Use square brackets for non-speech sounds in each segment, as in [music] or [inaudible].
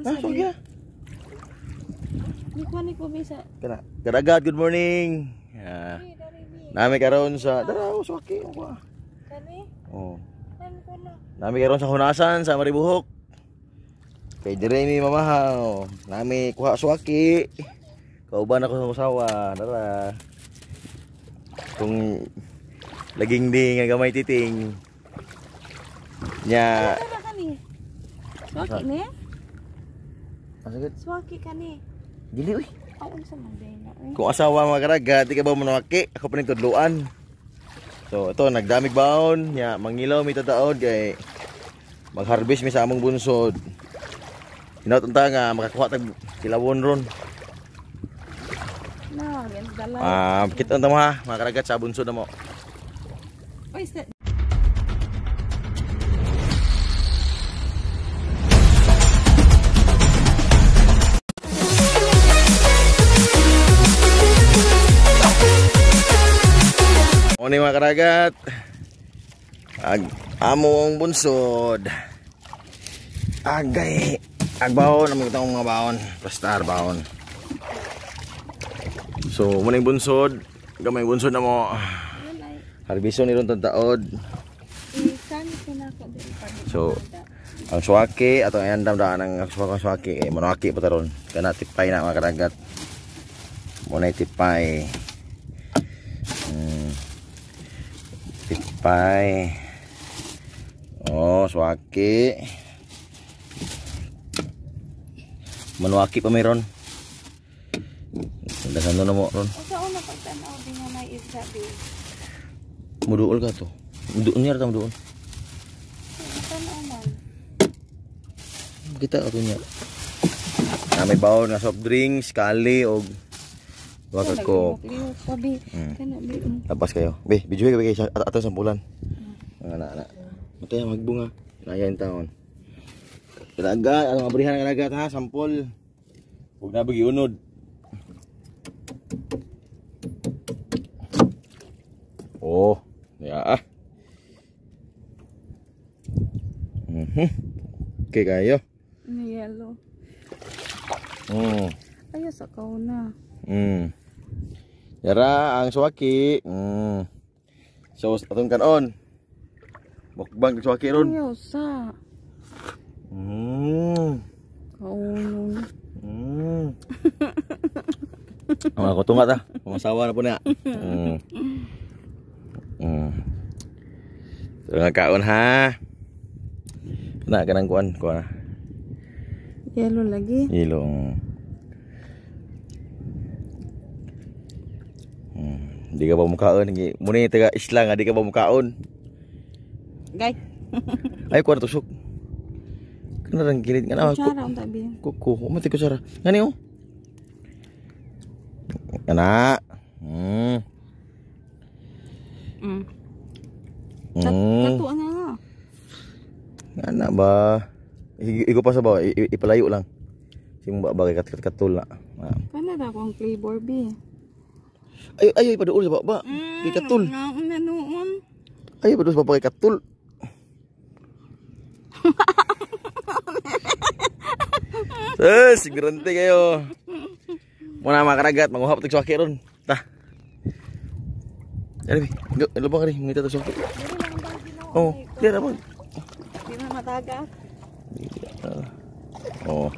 Masuk ya. Nikwa nikwa bisa. Kena. Kadagat good morning. Ya. Nami karon sa daraw suwaki aki ako. Kani? Oh. Kan Nami karon sa Hunasan sa Maribuhok. Kay Jeremy mamahaw. Nami kuha suwaki. Kauban ako sa usawa. Dara. Kung laging di nga gamay titing. Nya. Suwaki ni? Masakit. Swaki ka ni. Dili uy. Ang unsa man dayna Kung asawa mga karaga, di ka ba manawaki? Ako pa ning tudluan. So ito nagdamig baon, Ya, mangilaw mi tataod kay magharvest mi sa among bunsod. Hinaut nga makakuha tag kilawon ron. No, yan dala. Ah, kita unta mo ha, mga karagat sa bunsod na mo. Oy, Morning mga karagat. Ag among bunsod. Agay. Agbawon. Amang itong mga baon. Pastar baon. So, morning bunsod. Gamay bunsod namo mo. Harbiso ni ron tantaod. So, ang suwaki atau ang andam daan ang suwaki suwaki eh, manwaki pa taron. Kana tipay na mga karagat. Muna tipay. Hmm. ปิดไป oh pamiron menuaki na mo ron sa una pagtanaw din kita ato na soft og Wag ako. Hmm. Tapos kayo. Be, video kayo kayo ato sampulan. Hmm. Ana ah, ana. Mata yang magbunga. Nayan taon. Kalaga, ano abrihan kalaga ha, sampol. Huwag na bagi unod. Oh, ya. ah. Mm -hmm. Okay kayo. Yellow. Oh. Ayos ako na. Mm. Yara, ang suwaki. Hmm. So, atong kanon. Mukbang suwaki ron. Ayaw sa. Hmm. Kaunon. Hmm. Ang ako tungat ah. Pumasawa ya. na po na. Hmm. Hmm. Tunga kaon ha. Na, kanang kuan. Kuan Yellow lagi. Yellow. Di ka ba mukaon? Muna yung taga isla nga, di ka ba mukaon? Gay. Ay, kuwarto sok. Kana rang kan aku. na. Kutsara, ang tabi. Kuku, umati kutsara. Nga niyo? Oh? Hmm. Hmm. Katuan hmm. na nga. Nga na ba? Igo pa sa ba? Ipalayo lang. Simba bagay kat kat katul na. Kana nah. ra ko ang Ayo ayo pada urus bapak Mm, Ikatul. Naon Ayo pada urus baba ikatul. Eh, berhenti kayo. Mau nama karagat manguhap tig suaki run Tah. Jadi, yo lupa kali mengita tig suaki. Oh, dia apa? Di mana taga? Eh, oh.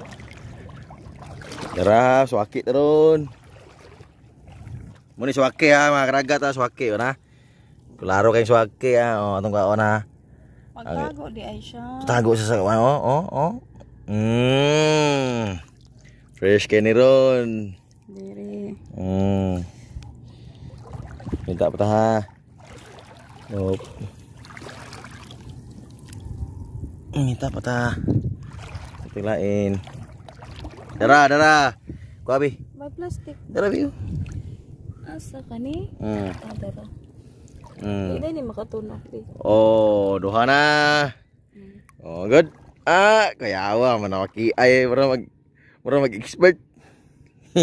Darah suaki ron. Muni suake ya, mga karagat ah, suake yun ah. Kularo kayong suake ya, oh, tunggu oh, kaon ah. di ay siya. Tago sa oh, oh, oh. Hmm, Fresh kay ni Ron. Diri. Mmm. Minta patah Oh. Nope. Minta patah. Tilain. Dara, dara. abi. May plastic. Dara, biyo. Asa kani? Hmm. Antara. Hmm. Ida ni makatunog di. Oh, duha na. Hmm. Oh, good. Ah, kaya awa manawaki ay mura mag mura mag expert. [laughs]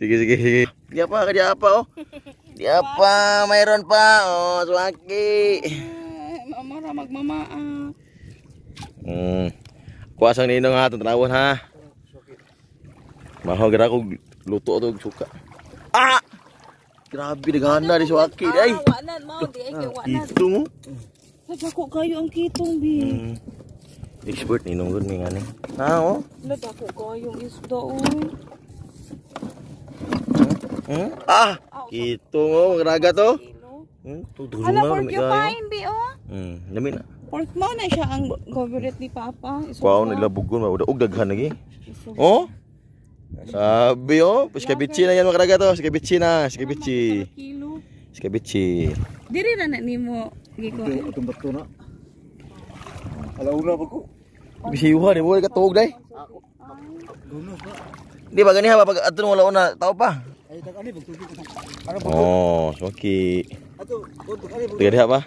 sige sige sige. Di apa kerja apa oh? Di apa mayroon pa oh, suwaki. Hmm, mama ra magmama. Hmm. Kuasang nino nga atong ah, tanawon ha. Ah. Mahog ra ko luto to suka. Ah. Grabe dagana di suwaki ay. Itu mo. Sabi ko ang kitong bi. Expert ni nunggu ni ngani. Ha o. Lata ko kayo isda Hmm? Ah, itu oh, raga to. Hmm, to dulu Ala bi o? Hmm, dami na. Pork mo siya ang favorite ni Papa. nila lagi. Oh? Sabi oh, skabichi na yan mga karaga gitu. to, skabichi na, skabichi. Skabichi. Diri na na nimo giko. Itong bato na. Alauna ba ko? Bisiwa ni boy katog dai. Di ba gani ha pag atun wala una tao pa. Oh, soki. Tiga dia apa?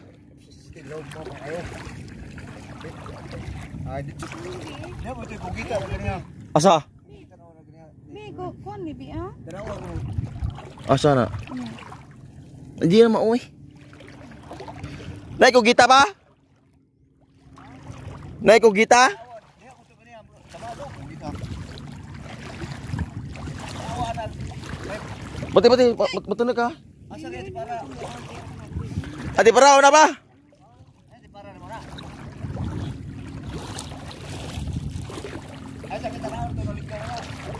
Eh, ah, Asa? Kok kon bibi ah? Asa na? Hindi na mauwi. Naik ko kita? ba? Naik ko betul ka? Asa kaya di para? Ati para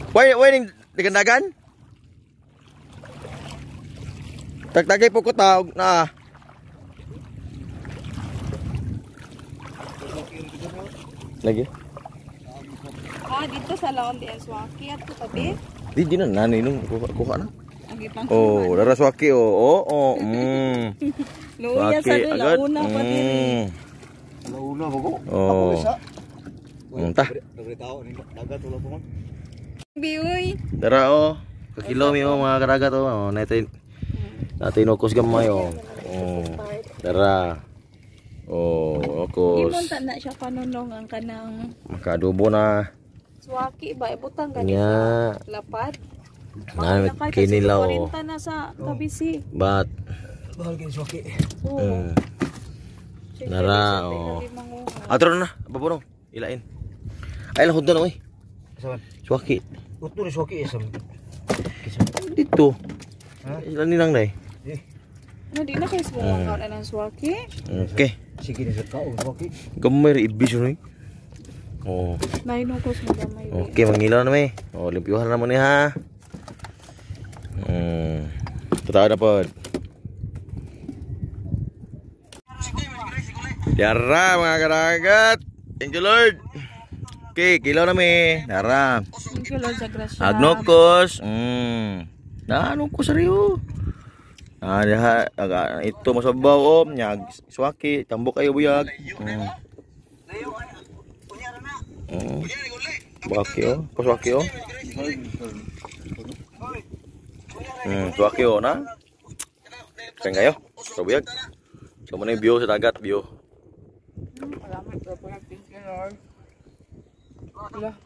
Wah, why ning digendagan? Tagtagay po ko taog na. Lagi? Ah, dito gitu, sa laon di Swaki at tabi. Di di na nani nung kuha na. Oh, dara Swaki oh. Oh, oh. Mm. Luya [laughs] sa launa pa hmm. din. Launa ba ko? Oh. Ako isa. Muntah. Nagretao ni dagat ulo ko Biyoy. Dara o. Oh. Kakilo mi o oh, mga karagat o. Oh. Natin. Natin ukos gamay o. Oh. Dara. Oh, ukos. Imon na siya panunongan ka ng... Makadubo na. Suwaki ba? Ibutang eh, ka niya. Lapad. Na, kinilaw. Kurinta na sa kabisi. Ba't? Bahal kayo suwaki. Oo. Mm. Dara o. Atro na. Babuno. Ilain. Ay, lahod na na o eh. Saan? Suwaki. Utu di suwaki isem. Ya, Dito. Ha? Sila nilang dai. Eh. Na di na kay suwaki hmm. Eh. nang suwaki. Okay. Sige ni sa kao suwaki. Gamay ri ibis ni. Oh. May nukos mo gamay. Okay, mangilaw na may. Oh, limpyuhan na mo ni ha. Hmm. Totoo na pod. Yara mga karagat. Thank you Lord kilo na mi. Dara. Agnokos. Mm. Na ano ko sariyo. Ah, diha aga ito masabaw om nyag suwaki tambok kayo buyag. Mm. Mm. Suwaki oh, suwaki oh. Hmm, suwaki oh na. Kaya kayo, sa bio seragat bio. 好